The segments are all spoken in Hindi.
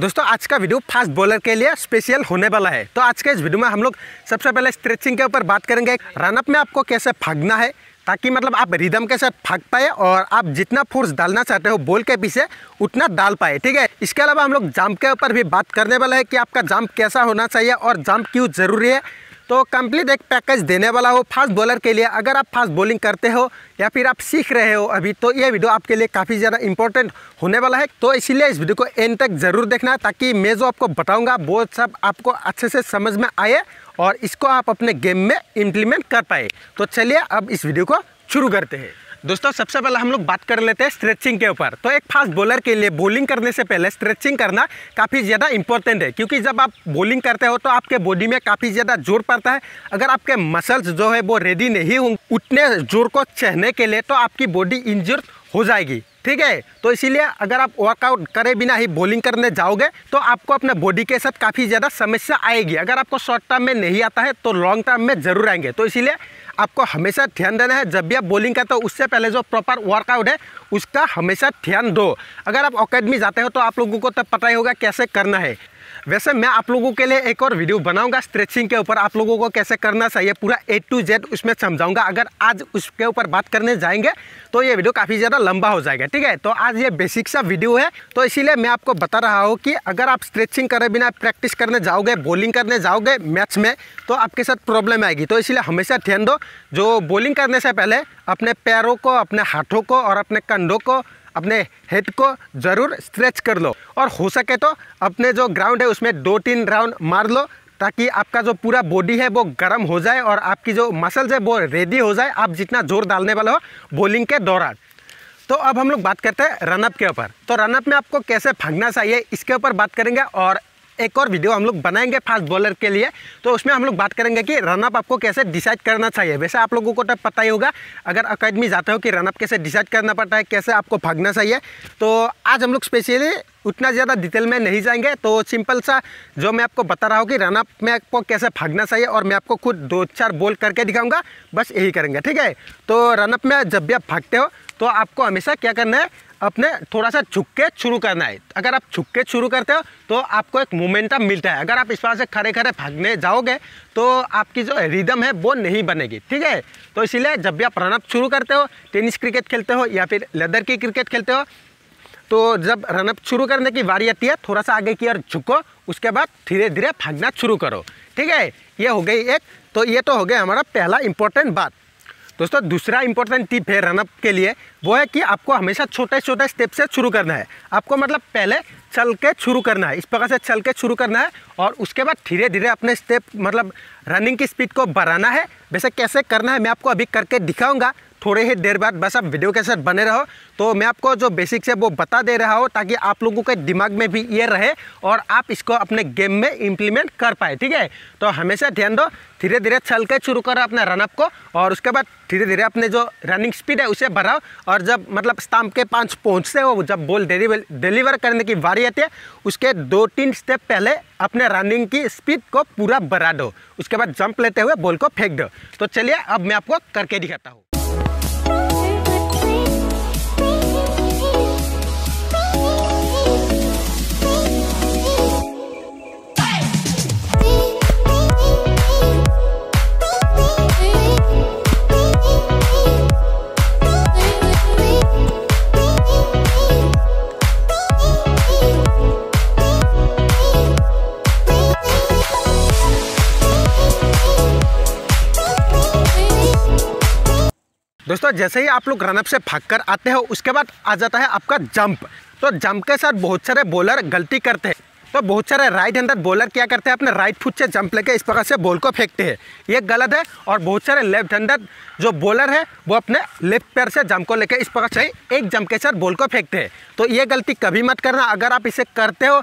दोस्तों आज का वीडियो फास्ट बॉलर के लिए स्पेशल होने वाला है तो आज के इस वीडियो में हम लोग सबसे पहले स्ट्रेचिंग के ऊपर बात करेंगे रनअप में आपको कैसे भागना है ताकि मतलब आप रिदम के साथ भाग पाए और आप जितना फोर्स डालना चाहते हो बॉल के पीछे उतना डाल पाए ठीक है इसके अलावा हम लोग जंप के ऊपर भी बात करने वाला है कि आपका जंप कैसा होना चाहिए और जंप क्यों ज़रूरी है तो कंप्लीट एक पैकेज देने वाला हो फास्ट बॉलर के लिए अगर आप फास्ट बॉलिंग करते हो या फिर आप सीख रहे हो अभी तो ये वीडियो आपके लिए काफ़ी ज़्यादा इंपॉर्टेंट होने वाला है तो इसीलिए इस वीडियो को एंड तक ज़रूर देखना ताकि मैं जो आपको बताऊँगा वो सब आपको अच्छे से समझ में आए और इसको आप अपने गेम में इम्प्लीमेंट कर पाए तो चलिए अब इस वीडियो को शुरू करते हैं दोस्तों सबसे पहले हम लोग बात कर लेते हैं स्ट्रेचिंग के ऊपर तो एक फास्ट बॉलर के लिए बॉलिंग करने से पहले स्ट्रेचिंग करना काफ़ी ज़्यादा इंपॉर्टेंट है क्योंकि जब आप बॉलिंग करते हो तो आपके बॉडी में काफ़ी ज़्यादा जोर पड़ता है अगर आपके मसल्स जो है वो रेडी नहीं होंगे उतने जोर को चहने के लिए तो आपकी बॉडी इंजर्ड हो जाएगी ठीक है तो इसीलिए अगर आप वर्कआउट करे बिना ही बॉलिंग करने जाओगे तो आपको अपने बॉडी के साथ काफ़ी ज़्यादा समस्या आएगी अगर आपको शॉर्ट टर्म में नहीं आता है तो लॉन्ग टर्म में ज़रूर आएंगे तो इसीलिए आपको हमेशा ध्यान देना है जब भी आप बॉलिंग करते हो उससे पहले जो प्रॉपर वर्कआउट है उसका हमेशा ध्यान दो अगर आप अकेडमी जाते हो तो आप लोगों को तब तो पता ही होगा कैसे करना है वैसे मैं आप लोगों के लिए एक और वीडियो बनाऊंगा स्ट्रेचिंग के ऊपर आप लोगों को कैसे करना चाहिए पूरा ए टू जेड उसमें समझाऊंगा अगर आज उसके ऊपर बात करने जाएंगे तो ये वीडियो काफ़ी ज़्यादा लंबा हो जाएगा ठीक है तो आज ये बेसिक सा वीडियो है तो इसीलिए मैं आपको बता रहा हूँ कि अगर आप स्ट्रेचिंग करे बिना प्रैक्टिस करने जाओगे बॉलिंग करने जाओगे मैच में तो आपके साथ प्रॉब्लम आएगी तो इसलिए हमेशा ध्यान दो जो बॉलिंग करने से पहले अपने पैरों को अपने हाथों को और अपने कंधों को अपने हेड को ज़रूर स्ट्रेच कर लो और हो सके तो अपने जो ग्राउंड है उसमें दो तीन राउंड मार लो ताकि आपका जो पूरा बॉडी है वो गर्म हो जाए और आपकी जो मसल्स है वो रेडी हो जाए आप जितना जोर डालने वाले हो बॉलिंग के दौरान तो अब हम लोग बात करते हैं रनअप के ऊपर तो रनअप में आपको कैसे भागना चाहिए इसके ऊपर बात करेंगे और एक और वीडियो हम लोग बनाएंगे फास्ट बॉलर के लिए तो उसमें हम लोग बात करेंगे कि रनअप आपको कैसे डिसाइड करना चाहिए वैसे आप लोगों को तो पता ही होगा अगर अकेडमी जाते हो कि रनअप कैसे डिसाइड करना पड़ता है कैसे आपको भागना चाहिए तो आज हम लोग स्पेशली उतना ज़्यादा डिटेल में नहीं जाएंगे तो सिंपल सा जो मैं आपको बता रहा हूँ कि रनअप में आपको कैसे भागना चाहिए और मैं आपको खुद दो चार बोल करके दिखाऊंगा बस यही करेंगे ठीक है तो रनअप में जब भी आप भागते हो तो आपको हमेशा क्या करना है अपने थोड़ा सा झुक के शुरू करना है अगर आप झुक के शुरू करते हो तो आपको एक मोमेंटम मिलता है अगर आप इस बार से खड़े खड़े भागने जाओगे तो आपकी जो रिदम है वो नहीं बनेगी ठीक है तो इसीलिए जब भी आप रनअप शुरू करते हो टेनिस क्रिकेट खेलते हो या फिर लेदर की क्रिकेट खेलते हो तो जब रनअप शुरू करने की बारी आती है थोड़ा सा आगे की ओर झुको उसके बाद धीरे धीरे भागना शुरू करो ठीक है ये हो गई एक तो ये तो हो गया हमारा पहला इम्पोर्टेंट बात दोस्तों दूसरा इंपॉर्टेंट टिप है रनअप के लिए वो है कि आपको हमेशा छोटे छोटे स्टेप से शुरू करना है आपको मतलब पहले चल के शुरू करना है इस प्रकार से चल के शुरू करना है और उसके बाद धीरे धीरे अपने स्टेप मतलब रनिंग की स्पीड को बढ़ाना है वैसे कैसे करना है मैं आपको अभी करके दिखाऊंगा थोड़े ही देर बाद बस आप वीडियो के साथ बने रहो तो मैं आपको जो बेसिक्स है वो बता दे रहा हूँ ताकि आप लोगों के दिमाग में भी ये रहे और आप इसको अपने गेम में इम्प्लीमेंट कर पाए ठीक है तो हमेशा ध्यान दो धीरे धीरे चल के शुरू करो अपने रनअप को और उसके बाद धीरे धीरे अपने जो रनिंग स्पीड है उसे बढ़ाओ और जब मतलब स्टाम्प के पाँच पहुँचते हो जब बॉल डिलीवर करने की बारी आती है उसके दो तीन स्टेप पहले अपने रनिंग की स्पीड को पूरा बढ़ा दो उसके बाद जंप लेते हुए बॉल को फेंक दो तो चलिए अब मैं आपको करके दिखाता हूँ दोस्तों जैसे ही आप लोग रनअप से भाग कर आते हो उसके बाद आ जाता है आपका जंप तो जंप के साथ बहुत सारे बॉलर गलती करते हैं तो बहुत सारे राइट हैंडर बॉलर क्या करते हैं अपने राइट फुट से जंप लेके इस प्रकार से बॉल को फेंकते हैं ये गलत है और बहुत सारे लेफ्ट हैंडेड जो बॉलर है वो अपने लेफ्ट पैर से जंप को लेके इस प्रकार से एक जंप के साथ बॉल को फेंकते हैं तो ये गलती कभी मत करना अगर आप इसे करते हो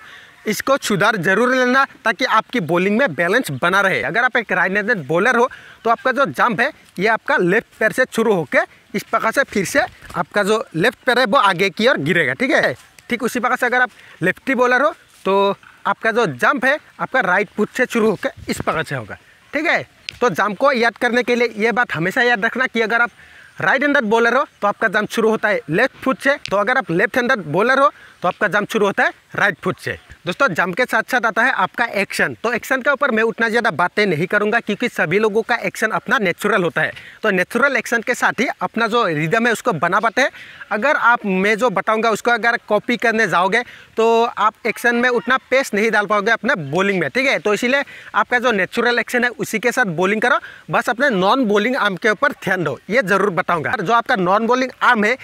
इसको सुधार जरूर लेना ताकि आपकी बॉलिंग में बैलेंस बना रहे अगर आप एक राइट हैंडेड बॉलर हो तो आपका जो जंप है ये आपका लेफ्ट पैर से शुरू होकर इस प्रकार से फिर से आपका जो लेफ्ट पैर है वो आगे की ओर गिरेगा ठीक है ठीक उसी प्रकार से अगर आप लेफ्टी बॉलर हो तो आपका जो जंप है आपका राइट फुट से शुरू होकर इस प्रकार से होगा ठीक है तो जंप को याद करने के लिए ये बात हमेशा याद रखना कि अगर आप राइट हैंडेड बॉलर हो तो आपका जंप शुरू होता है लेफ्ट फुट से तो अगर आप लेफ्ट हैंडेड बॉलर हो तो आपका जंप शुरू होता है राइट फुट से दोस्तों जंप के साथ साथ आता है आपका एक्शन तो एक्शन के ऊपर मैं उतना ज़्यादा बातें नहीं करूँगा क्योंकि सभी लोगों का एक्शन अपना नेचुरल होता है तो नेचुरल एक्शन के साथ ही अपना जो रिदम है उसको बना पाते हैं अगर आप मैं जो बताऊँगा उसको अगर कॉपी करने जाओगे तो आप एक्शन में उतना पेस नहीं डाल पाओगे अपने बॉलिंग में ठीक है तो इसीलिए आपका जो नेचुरल एक्शन है उसी के साथ बॉलिंग करो बस अपने नॉन बॉलिंग आर्म के ऊपर ध्यान दो ये ज़रूर बताऊँगा जो आपका नॉन बॉलिंग आर्म है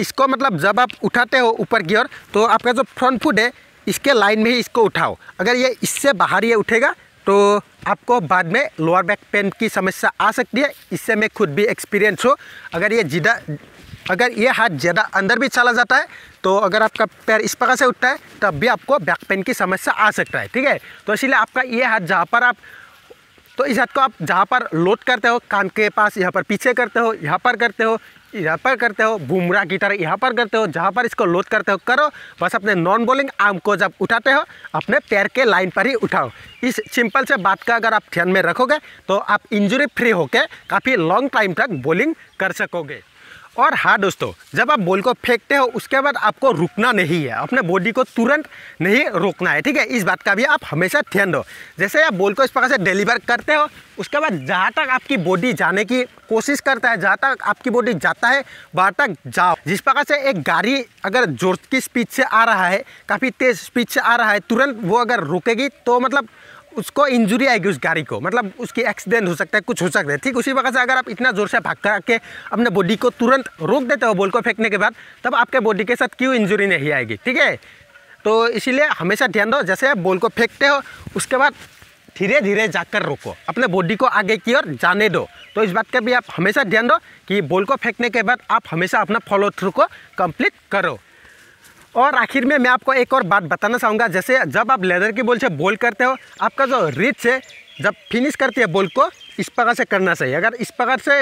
इसको मतलब जब आप उठाते हो ऊपर की ओर तो आपका जो फ्रंट फुट है इसके लाइन में ही इसको उठाओ अगर ये इससे बाहर ये उठेगा तो आपको बाद में लोअर बैक पेन की समस्या आ सकती है इससे मैं खुद भी एक्सपीरियंस हो अगर ये जिदा अगर ये हाथ ज़्यादा अंदर भी चला जाता है तो अगर आपका पैर इस प्रकार से उठता है तब भी आपको बैक पेन की समस्या आ सकता है ठीक है तो इसलिए आपका ये हाथ जहाँ पर आप तो इस हाथ को आप जहाँ पर लोड करते हो कान के पास यहाँ पर पीछे करते हो यहाँ पर करते हो यहाँ पर करते हो बुमरा की तरह यहाँ पर करते हो जहाँ पर इसको लोड करते हो करो बस अपने नॉन बॉलिंग आर्म को जब उठाते हो अपने पैर के लाइन पर ही उठाओ इस सिंपल से बात का अगर आप ध्यान में रखोगे तो आप इंजरी फ्री होकर काफ़ी लॉन्ग टाइम तक बॉलिंग कर सकोगे और हाँ दोस्तों जब आप बॉल को फेंकते हो उसके बाद आपको रुकना नहीं है अपने बॉडी को तुरंत नहीं रोकना है ठीक है इस बात का भी आप हमेशा ध्यान दो जैसे आप बॉल को इस प्रकार से डिलीवर करते हो उसके बाद जहाँ तक आपकी बॉडी जाने की कोशिश करता है जहाँ तक आपकी बॉडी जाता है वहाँ तक जाओ जिस प्रकार से एक गाड़ी अगर जोर की स्पीड से आ रहा है काफ़ी तेज़ स्पीड से आ रहा है तुरंत वो अगर रुकेगी तो मतलब उसको इंजुरी आएगी उस गाड़ी को मतलब उसकी एक्सीडेंट हो सकता है कुछ हो सकता है ठीक उसी वजह से अगर आप इतना ज़ोर से भाग कर के अपने बॉडी को तुरंत रोक देते हो बॉल को फेंकने के बाद तब आपके बॉडी के साथ क्यों इंजुरी नहीं आएगी ठीक है तो इसीलिए हमेशा ध्यान दो जैसे आप बॉल को फेंकते हो उसके बाद धीरे धीरे जाकर रोको अपने बॉडी को आगे की ओर जाने दो तो इस बात का भी आप हमेशा ध्यान दो कि बॉल को फेंकने के बाद आप हमेशा अपना फॉलो थ्रू को कंप्लीट करो और आखिर में मैं आपको एक और बात बताना चाहूँगा जैसे जब आप लेदर की बॉल से बॉल करते हो आपका जो रिच है जब फिनिश करती है बॉल को इस प्रकार से करना चाहिए अगर इस प्रकार से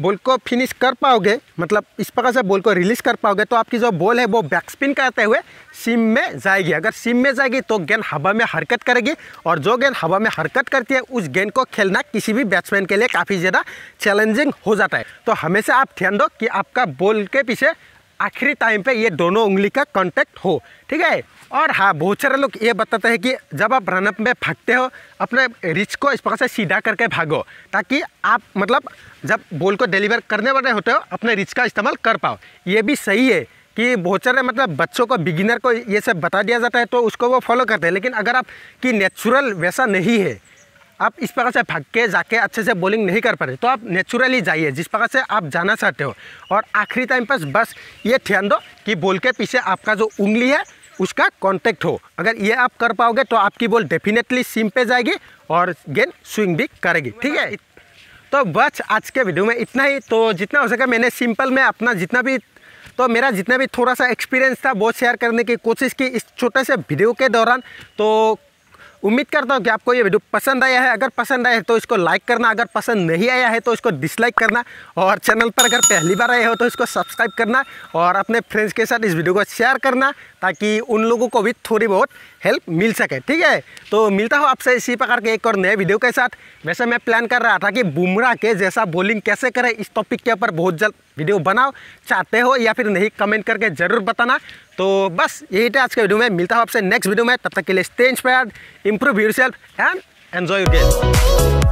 बॉल को फिनिश कर पाओगे मतलब इस प्रकार से बॉल को रिलीज़ कर पाओगे तो आपकी जो बॉल है वो बैक स्पिन करते हुए सिम में जाएगी अगर सिम में जाएगी तो गेंद हवा में हरकत करेगी और जो गेंद हवा में हरकत करती है उस गेंद को खेलना किसी भी बैट्समैन के लिए काफ़ी ज़्यादा चैलेंजिंग हो जाता है तो हमेशा आप ध्यान दो कि आपका बॉल के पीछे आखिरी टाइम पे ये दोनों उंगली का कांटेक्ट हो ठीक है और हाँ बहुत सारे लोग ये बताते हैं कि जब आप रनअप में भागते हो अपने रिच को इस प्रकार से सीधा करके भागो ताकि आप मतलब जब बॉल को डिलीवर करने वाले होते हो अपने रिच का इस्तेमाल कर पाओ ये भी सही है कि बहुत सारे मतलब बच्चों को बिगिनर को ये सब बता दिया जाता है तो उसको वो फॉलो करते हैं लेकिन अगर आप कि नेचुरल वैसा नहीं है आप इस प्रकार से भाग के जाके अच्छे से बॉलिंग नहीं कर पा रहे तो आप नेचुरली जाइए जिस प्रकार से आप जाना चाहते हो और आखिरी टाइम पर बस ये ध्यान दो कि बॉल के पीछे आपका जो उंगली है उसका कॉन्टेक्ट हो अगर ये आप कर पाओगे तो आपकी बॉल डेफिनेटली सिम पे जाएगी और गेंद स्विंग भी करेगी ठीक है तो बस आज के वीडियो में इतना ही तो जितना हो सके मैंने सिंपल में अपना जितना भी तो मेरा जितना भी थोड़ा सा एक्सपीरियंस था वो शेयर करने की कोशिश की इस छोटे से वीडियो के दौरान तो उम्मीद करता हूँ कि आपको ये वीडियो पसंद आया है अगर पसंद आया है तो इसको लाइक करना अगर पसंद नहीं आया है तो इसको डिसलाइक करना और चैनल पर अगर पहली बार आए हो तो इसको सब्सक्राइब करना और अपने फ्रेंड्स के साथ इस वीडियो को शेयर करना ताकि उन लोगों को भी थोड़ी बहुत हेल्प मिल सके ठीक है तो मिलता हो आपसे इसी प्रकार के एक और नए वीडियो के साथ वैसे मैं प्लान कर रहा था कि बुमराह के जैसा बॉलिंग कैसे करें इस टॉपिक के ऊपर बहुत जल्द वीडियो बनाओ चाहते हो या फिर नहीं कमेंट करके ज़रूर बताना तो बस यही था आज के वीडियो में मिलता हो आपसे नेक्स्ट वीडियो में तब तक के लिए stay inspired improve yourself and enjoy your game